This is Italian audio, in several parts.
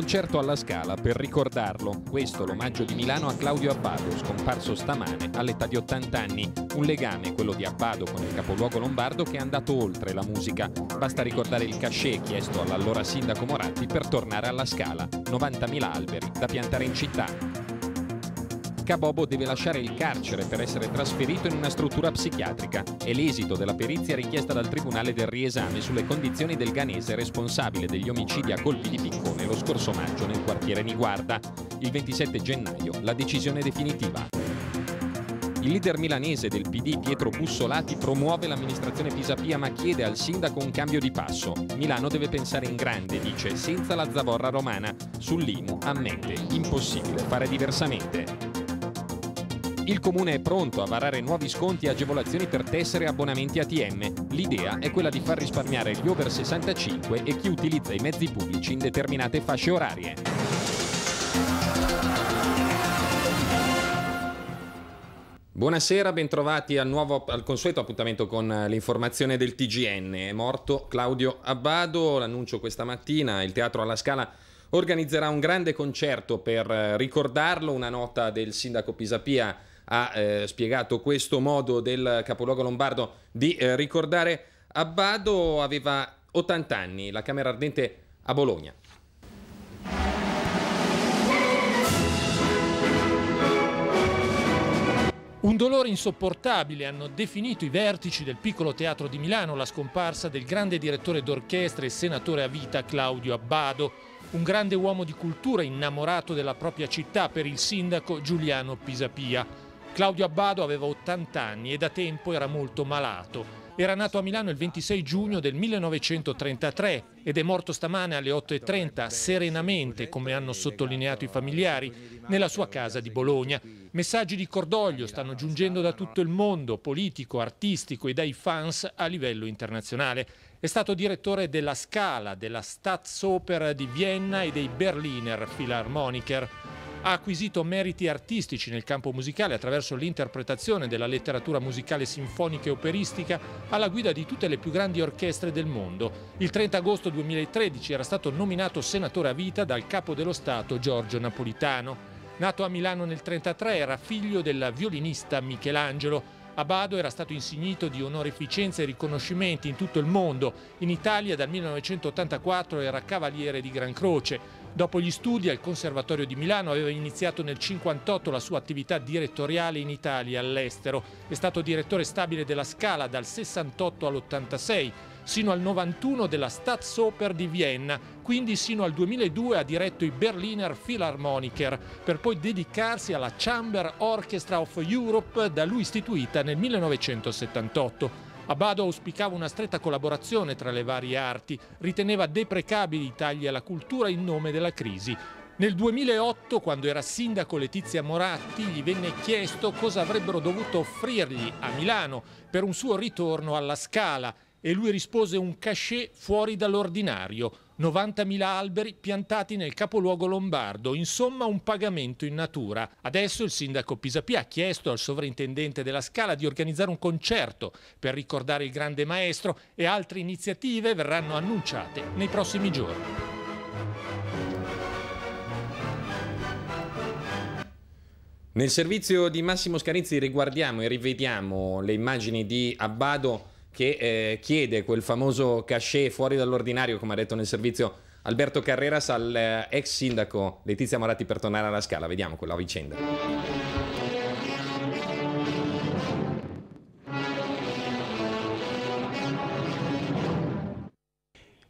concerto alla Scala per ricordarlo. Questo l'omaggio di Milano a Claudio Abbado, scomparso stamane all'età di 80 anni. Un legame, quello di Abbado con il capoluogo lombardo, che è andato oltre la musica. Basta ricordare il cachet chiesto all'allora sindaco Moratti per tornare alla Scala. 90.000 alberi da piantare in città. Cabobo deve lasciare il carcere per essere trasferito in una struttura psichiatrica. È l'esito della perizia richiesta dal Tribunale del riesame sulle condizioni del ganese responsabile degli omicidi a colpi di piccone lo scorso maggio nel quartiere Niguarda. Il 27 gennaio la decisione definitiva. Il leader milanese del PD Pietro Bussolati promuove l'amministrazione Pisapia ma chiede al sindaco un cambio di passo. Milano deve pensare in grande, dice, senza la zavorra romana. Sull'IMU ammette, impossibile fare diversamente. Il comune è pronto a varare nuovi sconti e agevolazioni per tessere e abbonamenti ATM. L'idea è quella di far risparmiare gli over 65 e chi utilizza i mezzi pubblici in determinate fasce orarie. Buonasera, bentrovati al, nuovo, al consueto appuntamento con l'informazione del TGN. È morto Claudio Abbado, l'annuncio questa mattina, il Teatro alla Scala organizzerà un grande concerto per ricordarlo, una nota del sindaco Pisapia ha eh, spiegato questo modo del capoluogo lombardo di eh, ricordare Abbado aveva 80 anni, la Camera Ardente a Bologna. Un dolore insopportabile hanno definito i vertici del piccolo teatro di Milano la scomparsa del grande direttore d'orchestra e senatore a vita Claudio Abbado, un grande uomo di cultura innamorato della propria città per il sindaco Giuliano Pisapia. Claudio Abbado aveva 80 anni e da tempo era molto malato. Era nato a Milano il 26 giugno del 1933 ed è morto stamane alle 8.30 serenamente, come hanno sottolineato i familiari, nella sua casa di Bologna. Messaggi di cordoglio stanno giungendo da tutto il mondo, politico, artistico e dai fans a livello internazionale. È stato direttore della Scala, della Staatsoper di Vienna e dei Berliner Philharmoniker. Ha acquisito meriti artistici nel campo musicale attraverso l'interpretazione della letteratura musicale sinfonica e operistica alla guida di tutte le più grandi orchestre del mondo. Il 30 agosto 2013 era stato nominato senatore a vita dal capo dello Stato Giorgio Napolitano. Nato a Milano nel 1933, era figlio del violinista Michelangelo. Abado era stato insignito di onorificenze e riconoscimenti in tutto il mondo. In Italia dal 1984 era cavaliere di Gran Croce. Dopo gli studi al Conservatorio di Milano aveva iniziato nel 1958 la sua attività direttoriale in Italia e all'estero. È stato direttore stabile della Scala dal 68 all'86, sino al 91 della Staatsoper di Vienna, quindi sino al 2002 ha diretto i Berliner Philharmoniker, per poi dedicarsi alla Chamber Orchestra of Europe da lui istituita nel 1978. Abado auspicava una stretta collaborazione tra le varie arti, riteneva deprecabili i tagli alla cultura in nome della crisi. Nel 2008, quando era sindaco Letizia Moratti, gli venne chiesto cosa avrebbero dovuto offrirgli a Milano per un suo ritorno alla Scala e lui rispose un cachet fuori dall'ordinario, 90.000 alberi piantati nel capoluogo lombardo, insomma un pagamento in natura. Adesso il sindaco Pisapia ha chiesto al sovrintendente della Scala di organizzare un concerto per ricordare il grande maestro e altre iniziative verranno annunciate nei prossimi giorni. Nel servizio di Massimo Scarizzi riguardiamo e rivediamo le immagini di Abbado che eh, chiede quel famoso cachet fuori dall'ordinario, come ha detto nel servizio Alberto Carreras, all'ex eh, sindaco Letizia Moratti per tornare alla scala. Vediamo quella vicenda.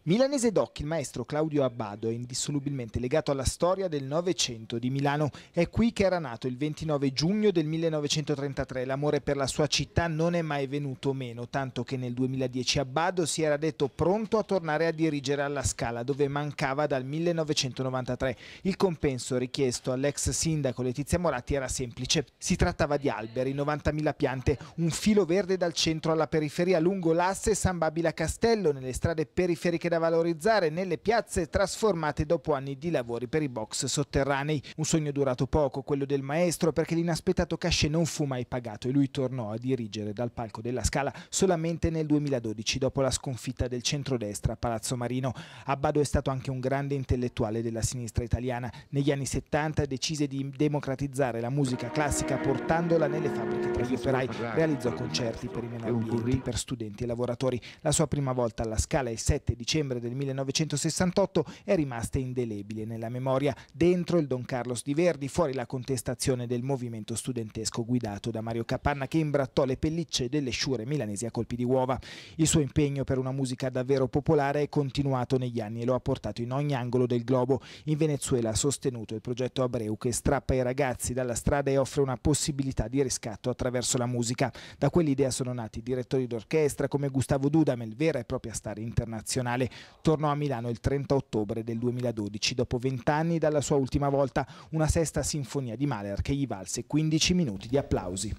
Milanese Doc, il maestro Claudio Abbado è indissolubilmente legato alla storia del Novecento di Milano. È qui che era nato il 29 giugno del 1933. L'amore per la sua città non è mai venuto meno, tanto che nel 2010 Abbado si era detto pronto a tornare a dirigere alla Scala, dove mancava dal 1993. Il compenso richiesto all'ex sindaco Letizia Moratti era semplice. Si trattava di alberi, 90.000 piante, un filo verde dal centro alla periferia lungo l'asse San Babila Castello, nelle strade periferiche da valorizzare nelle piazze trasformate dopo anni di lavori per i box sotterranei. Un sogno durato poco, quello del maestro, perché l'inaspettato cachet non fu mai pagato e lui tornò a dirigere dal palco della Scala solamente nel 2012, dopo la sconfitta del centrodestra a Palazzo Marino. Abbado è stato anche un grande intellettuale della sinistra italiana. Negli anni 70 decise di democratizzare la musica classica portandola nelle fabbriche tra gli operai. Realizzò concerti per i menabili, per studenti e lavoratori. La sua prima volta alla Scala il 7 dicembre dicembre del 1968 è rimasta indelebile nella memoria. Dentro il Don Carlos di Verdi, fuori la contestazione del movimento studentesco guidato da Mario Capanna che imbrattò le pellicce delle sciure milanesi a colpi di uova. Il suo impegno per una musica davvero popolare è continuato negli anni e lo ha portato in ogni angolo del globo. In Venezuela ha sostenuto il progetto Abreu che strappa i ragazzi dalla strada e offre una possibilità di riscatto attraverso la musica. Da quell'idea sono nati direttori d'orchestra come Gustavo Dudamel, vera e propria star internazionale. Tornò a Milano il 30 ottobre del 2012, dopo vent'anni dalla sua ultima volta, una sesta sinfonia di Mahler che gli valse 15 minuti di applausi.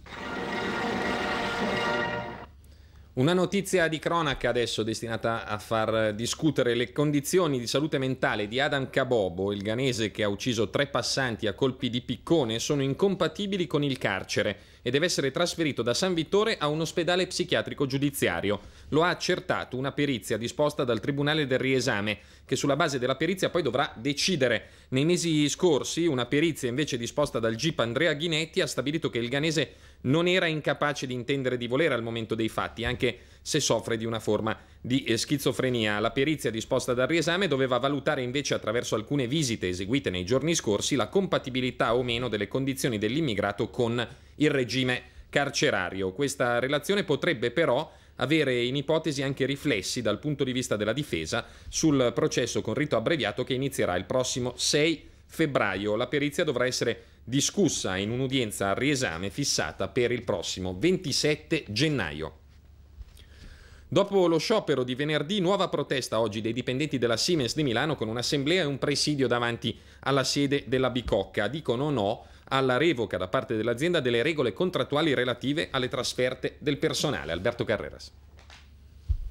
Una notizia di cronaca adesso destinata a far discutere le condizioni di salute mentale di Adam Cabobo, il ghanese che ha ucciso tre passanti a colpi di piccone, sono incompatibili con il carcere e deve essere trasferito da San Vittore a un ospedale psichiatrico giudiziario. Lo ha accertato una perizia disposta dal Tribunale del Riesame, che sulla base della perizia poi dovrà decidere. Nei mesi scorsi una perizia invece disposta dal GIP Andrea Ghinetti ha stabilito che il ghanese non era incapace di intendere di volere al momento dei fatti, anche se soffre di una forma di eh, schizofrenia. La perizia disposta dal riesame doveva valutare invece attraverso alcune visite eseguite nei giorni scorsi la compatibilità o meno delle condizioni dell'immigrato con il regime carcerario. Questa relazione potrebbe però avere in ipotesi anche riflessi dal punto di vista della difesa sul processo con rito abbreviato che inizierà il prossimo 6 febbraio. La perizia dovrà essere discussa in un'udienza a riesame fissata per il prossimo 27 gennaio. Dopo lo sciopero di venerdì, nuova protesta oggi dei dipendenti della Siemens di Milano con un'assemblea e un presidio davanti alla sede della Bicocca. Dicono no alla revoca da parte dell'azienda delle regole contrattuali relative alle trasferte del personale. Alberto Carreras.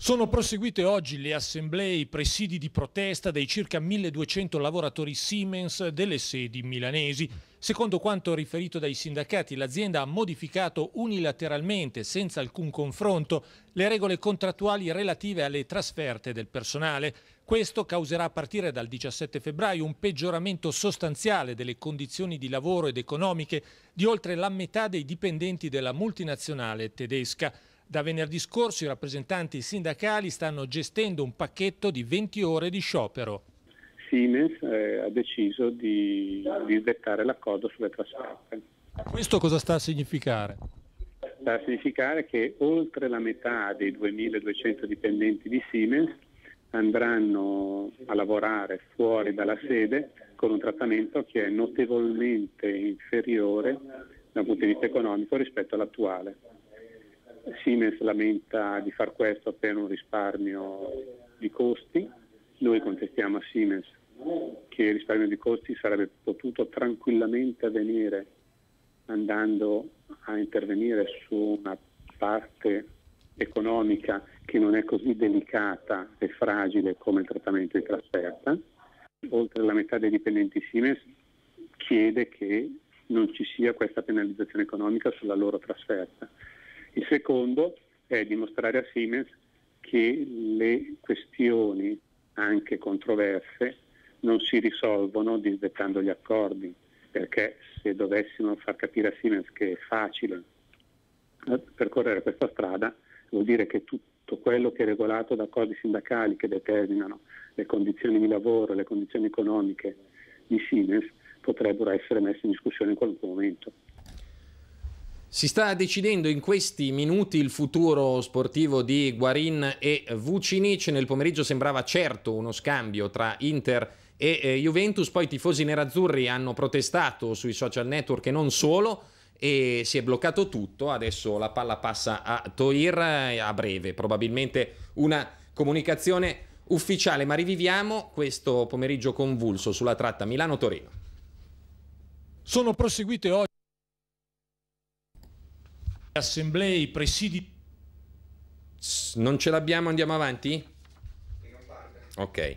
Sono proseguite oggi le assemblee, e i presidi di protesta dei circa 1200 lavoratori Siemens delle sedi milanesi. Secondo quanto riferito dai sindacati, l'azienda ha modificato unilateralmente, senza alcun confronto, le regole contrattuali relative alle trasferte del personale. Questo causerà a partire dal 17 febbraio un peggioramento sostanziale delle condizioni di lavoro ed economiche di oltre la metà dei dipendenti della multinazionale tedesca. Da venerdì scorso i rappresentanti sindacali stanno gestendo un pacchetto di 20 ore di sciopero. Siemens eh, ha deciso di, di dettare l'accordo sulle trasferte. Questo cosa sta a significare? Sta a significare che oltre la metà dei 2200 dipendenti di Siemens andranno a lavorare fuori dalla sede con un trattamento che è notevolmente inferiore dal punto di vista economico rispetto all'attuale. Siemens lamenta di far questo per un risparmio di costi, noi contestiamo a Siemens che il risparmio di costi sarebbe potuto tranquillamente avvenire andando a intervenire su una parte economica che non è così delicata e fragile come il trattamento di trasferta. Oltre la metà dei dipendenti Siemens chiede che non ci sia questa penalizzazione economica sulla loro trasferta. Il secondo è dimostrare a Siemens che le questioni anche controverse non si risolvono disdettando gli accordi, perché se dovessimo far capire a Siemens che è facile eh, percorrere questa strada, vuol dire che tutto quello che è regolato da accordi sindacali che determinano le condizioni di lavoro, le condizioni economiche di Siemens, potrebbero essere messe in discussione in qualunque momento. Si sta decidendo in questi minuti il futuro sportivo di Guarin e Vucinic. Nel pomeriggio sembrava certo uno scambio tra Inter e eh, Juventus, poi i tifosi nerazzurri hanno protestato sui social network e non solo e si è bloccato tutto. Adesso la palla passa a Toir eh, a breve, probabilmente una comunicazione ufficiale, ma riviviamo questo pomeriggio convulso sulla tratta Milano-Torino. Sono proseguite oggi assemblee, i presidi... Non ce l'abbiamo, andiamo avanti? Ok.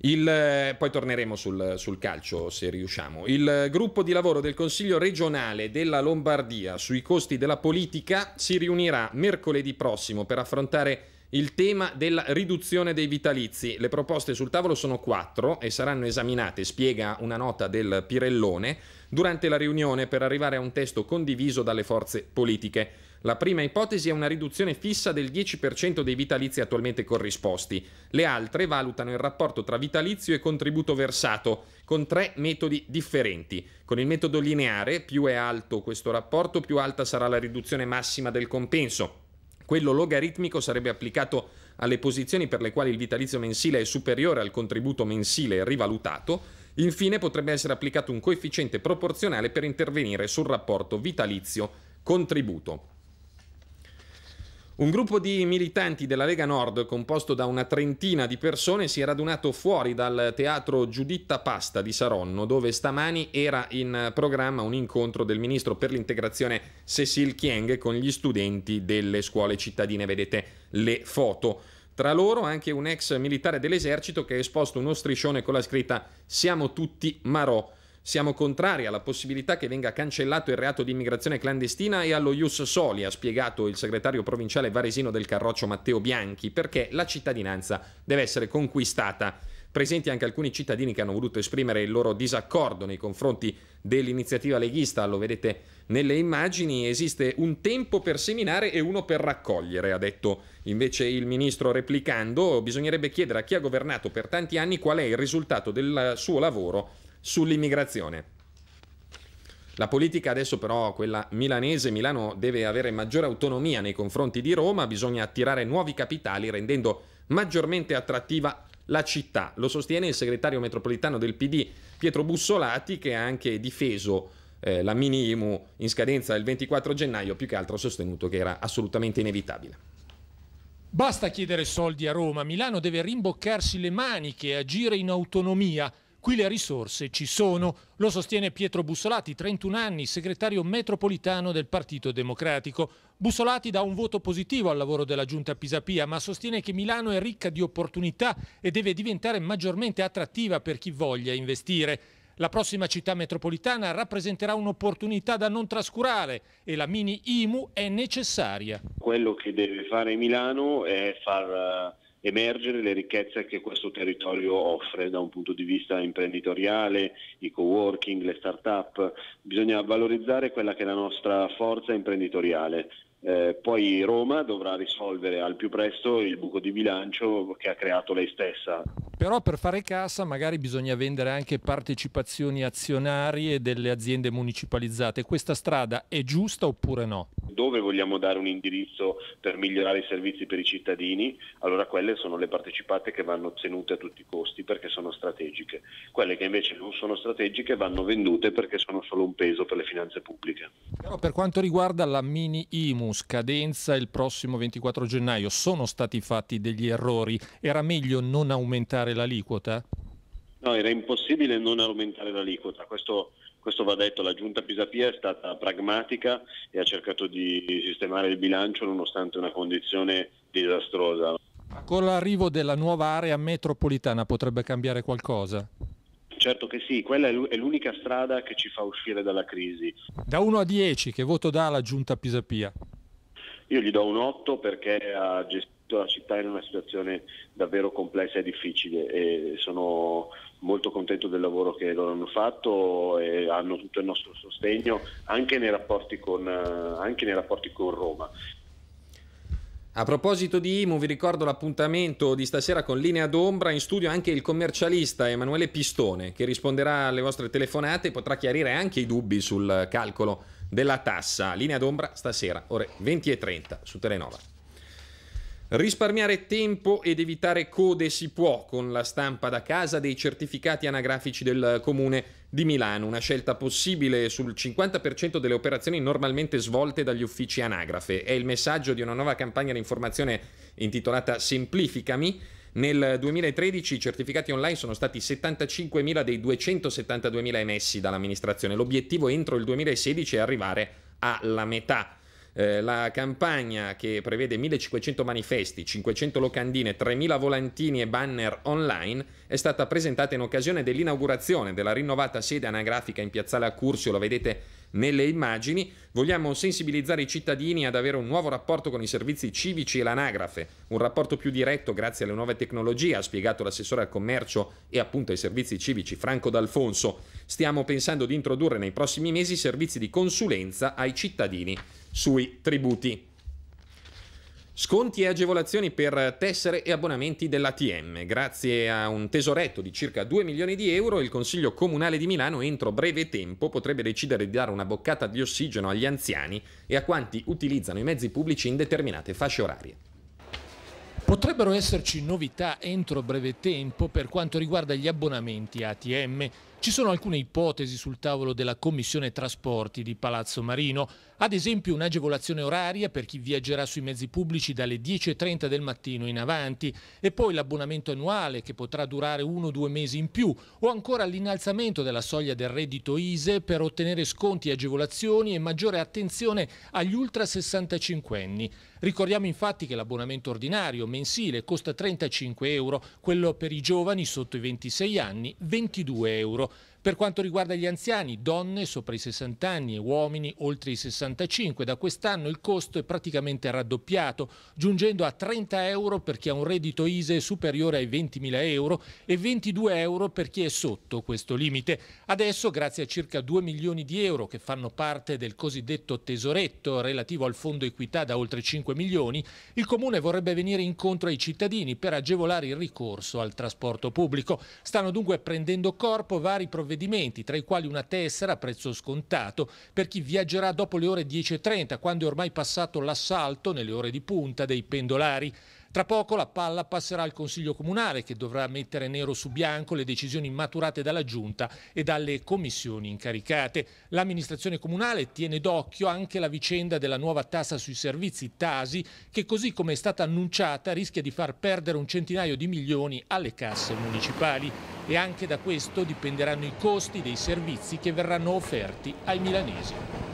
Il, poi torneremo sul, sul, calcio se riusciamo. Il gruppo di lavoro del Consiglio regionale della Lombardia sui costi della politica si riunirà mercoledì prossimo per affrontare il tema della riduzione dei vitalizi. Le proposte sul tavolo sono quattro e saranno esaminate, spiega una nota del Pirellone, durante la riunione per arrivare a un testo condiviso dalle forze politiche. La prima ipotesi è una riduzione fissa del 10% dei vitalizi attualmente corrisposti. Le altre valutano il rapporto tra vitalizio e contributo versato, con tre metodi differenti. Con il metodo lineare, più è alto questo rapporto, più alta sarà la riduzione massima del compenso. Quello logaritmico sarebbe applicato alle posizioni per le quali il vitalizio mensile è superiore al contributo mensile rivalutato. Infine potrebbe essere applicato un coefficiente proporzionale per intervenire sul rapporto vitalizio-contributo. Un gruppo di militanti della Lega Nord, composto da una trentina di persone, si è radunato fuori dal teatro Giuditta Pasta di Saronno, dove stamani era in programma un incontro del ministro per l'integrazione Cecil Chieng con gli studenti delle scuole cittadine. Vedete le foto. Tra loro anche un ex militare dell'esercito che ha esposto uno striscione con la scritta Siamo tutti Marò siamo contrari alla possibilità che venga cancellato il reato di immigrazione clandestina e allo Ius Soli, ha spiegato il segretario provinciale varesino del Carroccio Matteo Bianchi, perché la cittadinanza deve essere conquistata. Presenti anche alcuni cittadini che hanno voluto esprimere il loro disaccordo nei confronti dell'iniziativa leghista, lo vedete nelle immagini, esiste un tempo per seminare e uno per raccogliere, ha detto invece il ministro replicando, bisognerebbe chiedere a chi ha governato per tanti anni qual è il risultato del suo lavoro sull'immigrazione. La politica adesso però, quella milanese, Milano deve avere maggiore autonomia nei confronti di Roma, bisogna attirare nuovi capitali rendendo maggiormente attrattiva la città. Lo sostiene il segretario metropolitano del PD Pietro Bussolati che ha anche difeso eh, la mini IMU in scadenza il 24 gennaio, più che altro sostenuto che era assolutamente inevitabile. Basta chiedere soldi a Roma, Milano deve rimboccarsi le maniche e agire in autonomia. Qui le risorse ci sono, lo sostiene Pietro Bussolati, 31 anni, segretario metropolitano del Partito Democratico. Bussolati dà un voto positivo al lavoro della giunta Pisapia, ma sostiene che Milano è ricca di opportunità e deve diventare maggiormente attrattiva per chi voglia investire. La prossima città metropolitana rappresenterà un'opportunità da non trascurare e la mini IMU è necessaria. Quello che deve fare Milano è far emergere le ricchezze che questo territorio offre da un punto di vista imprenditoriale, i co-working, le start-up. Bisogna valorizzare quella che è la nostra forza imprenditoriale, eh, poi Roma dovrà risolvere al più presto il buco di bilancio che ha creato lei stessa. Però per fare cassa magari bisogna vendere anche partecipazioni azionarie delle aziende municipalizzate. Questa strada è giusta oppure no? Dove vogliamo dare un indirizzo per migliorare i servizi per i cittadini, allora quelle sono le partecipate che vanno tenute a tutti i costi perché sono strategiche. Quelle che invece non sono strategiche vanno vendute perché sono solo un peso per le finanze pubbliche. Però per quanto riguarda la mini IMU, scadenza il prossimo 24 gennaio, sono stati fatti degli errori, era meglio non aumentare l'aliquota? No, era impossibile non aumentare l'aliquota, questo, questo va detto, la giunta Pisapia è stata pragmatica e ha cercato di sistemare il bilancio nonostante una condizione disastrosa. Con l'arrivo della nuova area metropolitana potrebbe cambiare qualcosa? Certo che sì, quella è l'unica strada che ci fa uscire dalla crisi. Da 1 a 10 che voto dà la giunta Pisapia? Io gli do un 8 perché ha gestito la città in una situazione davvero complessa e difficile e sono molto contento del lavoro che loro hanno fatto e hanno tutto il nostro sostegno anche nei rapporti con, eh, anche nei rapporti con Roma. A proposito di IMU, vi ricordo l'appuntamento di stasera con Linea d'Ombra, in studio anche il commercialista Emanuele Pistone che risponderà alle vostre telefonate e potrà chiarire anche i dubbi sul calcolo della tassa. Linea d'ombra stasera, ore 20.30 su Telenova. Risparmiare tempo ed evitare code si può con la stampa da casa dei certificati anagrafici del comune di Milano, una scelta possibile sul 50% delle operazioni normalmente svolte dagli uffici anagrafe. È il messaggio di una nuova campagna di informazione intitolata Semplificami nel 2013 i certificati online sono stati 75.000 dei 272.000 emessi dall'amministrazione. L'obiettivo entro il 2016 è arrivare alla metà. Eh, la campagna che prevede 1500 manifesti, 500 locandine, 3000 volantini e banner online è stata presentata in occasione dell'inaugurazione della rinnovata sede anagrafica in Piazzale Accursio, lo vedete nelle immagini. Vogliamo sensibilizzare i cittadini ad avere un nuovo rapporto con i servizi civici e l'anagrafe, un rapporto più diretto grazie alle nuove tecnologie, ha spiegato l'assessore al commercio e appunto ai servizi civici Franco D'Alfonso. Stiamo pensando di introdurre nei prossimi mesi servizi di consulenza ai cittadini sui tributi. Sconti e agevolazioni per tessere e abbonamenti dell'ATM. Grazie a un tesoretto di circa 2 milioni di euro, il Consiglio Comunale di Milano entro breve tempo potrebbe decidere di dare una boccata di ossigeno agli anziani e a quanti utilizzano i mezzi pubblici in determinate fasce orarie. Potrebbero esserci novità entro breve tempo per quanto riguarda gli abbonamenti ATM. Ci sono alcune ipotesi sul tavolo della Commissione Trasporti di Palazzo Marino, ad esempio un'agevolazione oraria per chi viaggerà sui mezzi pubblici dalle 10.30 del mattino in avanti e poi l'abbonamento annuale che potrà durare uno o due mesi in più o ancora l'innalzamento della soglia del reddito ISE per ottenere sconti e agevolazioni e maggiore attenzione agli ultra 65 anni. Ricordiamo infatti che l'abbonamento ordinario mensile costa 35 euro, quello per i giovani sotto i 26 anni 22 euro. Per quanto riguarda gli anziani, donne sopra i 60 anni e uomini oltre i 65, da quest'anno il costo è praticamente raddoppiato, giungendo a 30 euro per chi ha un reddito ISE superiore ai 20.000 euro e 22 euro per chi è sotto questo limite. Adesso, grazie a circa 2 milioni di euro che fanno parte del cosiddetto tesoretto relativo al fondo equità da oltre 5 milioni, il Comune vorrebbe venire incontro ai cittadini per agevolare il ricorso al trasporto pubblico. Stanno dunque prendendo corpo vari provvedimenti provvedimenti, tra i quali una tessera a prezzo scontato per chi viaggerà dopo le ore 10.30, quando è ormai passato l'assalto nelle ore di punta dei pendolari. Tra poco la palla passerà al Consiglio Comunale che dovrà mettere nero su bianco le decisioni maturate dalla Giunta e dalle commissioni incaricate. L'amministrazione comunale tiene d'occhio anche la vicenda della nuova tassa sui servizi Tasi che così come è stata annunciata rischia di far perdere un centinaio di milioni alle casse municipali e anche da questo dipenderanno i costi dei servizi che verranno offerti ai milanesi.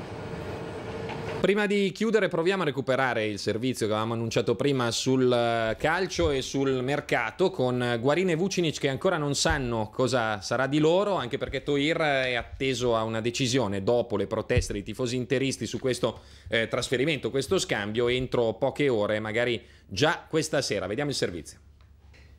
Prima di chiudere proviamo a recuperare il servizio che avevamo annunciato prima sul eh, calcio e sul mercato con Guarine e Vucinic che ancora non sanno cosa sarà di loro anche perché Toir è atteso a una decisione dopo le proteste dei tifosi interisti su questo eh, trasferimento, questo scambio entro poche ore, magari già questa sera. Vediamo il servizio.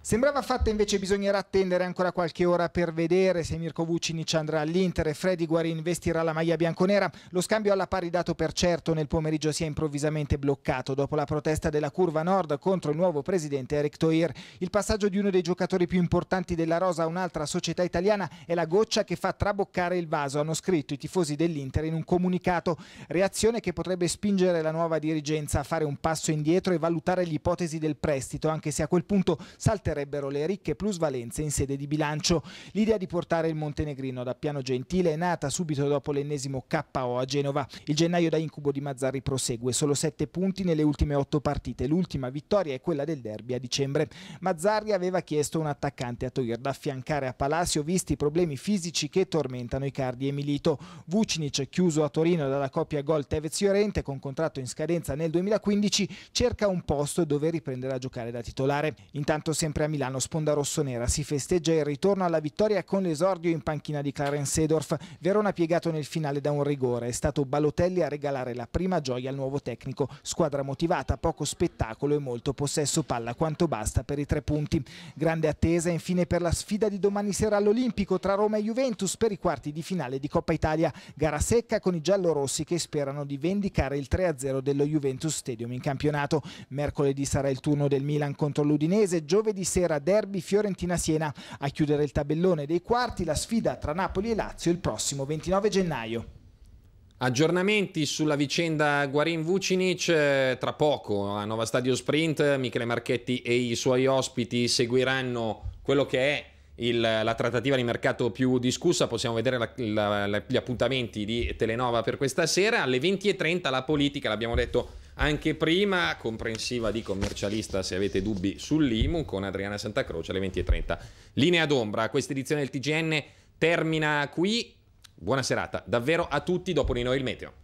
Sembrava fatta invece bisognerà attendere ancora qualche ora per vedere se Mirko Vucinic andrà all'Inter e Freddy Guarin vestirà la maglia bianconera. Lo scambio alla pari dato per certo nel pomeriggio si è improvvisamente bloccato dopo la protesta della curva nord contro il nuovo presidente Eric Toir. Il passaggio di uno dei giocatori più importanti della Rosa a un'altra società italiana è la goccia che fa traboccare il vaso, hanno scritto i tifosi dell'Inter in un comunicato. Reazione che potrebbe spingere la nuova dirigenza a fare un passo indietro e valutare l'ipotesi del prestito, anche se a quel punto salterà aumenterebbero le ricche plusvalenze in sede di bilancio. L'idea di portare il montenegrino da Piano Gentile è nata subito dopo l'ennesimo KO a Genova. Il gennaio da incubo di Mazzarri prosegue, solo 7 punti nelle ultime 8 partite. L'ultima vittoria è quella del derby a dicembre. Mazzarri aveva chiesto un attaccante a Toir da affiancare a Palacio, visti i problemi fisici che tormentano i cardi e Milito. Vucinic, chiuso a Torino dalla coppia gol Tevez Fiorente, con contratto in scadenza nel 2015, cerca un posto dove riprenderà a giocare da titolare. Intanto sempre Sempre a Milano, sponda rossonera, si festeggia il ritorno alla vittoria con l'esordio in panchina di Clarence Sedorf. Verona piegato nel finale da un rigore. È stato Balotelli a regalare la prima gioia al nuovo tecnico. Squadra motivata, poco spettacolo e molto possesso palla quanto basta per i tre punti. Grande attesa infine per la sfida di domani sera all'Olimpico tra Roma e Juventus per i quarti di finale di Coppa Italia. Gara secca con i giallorossi che sperano di vendicare il 3-0 dello Juventus Stadium in campionato. Mercoledì sarà il turno del Milan contro l'Udinese, giovedì sera derby Fiorentina-Siena. A chiudere il tabellone dei quarti la sfida tra Napoli e Lazio il prossimo 29 gennaio. Aggiornamenti sulla vicenda Guarin-Vucinic, eh, tra poco a Nova Stadio Sprint Michele Marchetti e i suoi ospiti seguiranno quello che è il, la trattativa di mercato più discussa, possiamo vedere la, la, la, gli appuntamenti di Telenova per questa sera, alle 20.30 la politica, l'abbiamo detto anche prima, comprensiva di commercialista se avete dubbi sull'IMU con Adriana Santacroce alle 20.30. Linea d'ombra, questa edizione del TGN termina qui. Buona serata davvero a tutti, dopo di noi il meteo.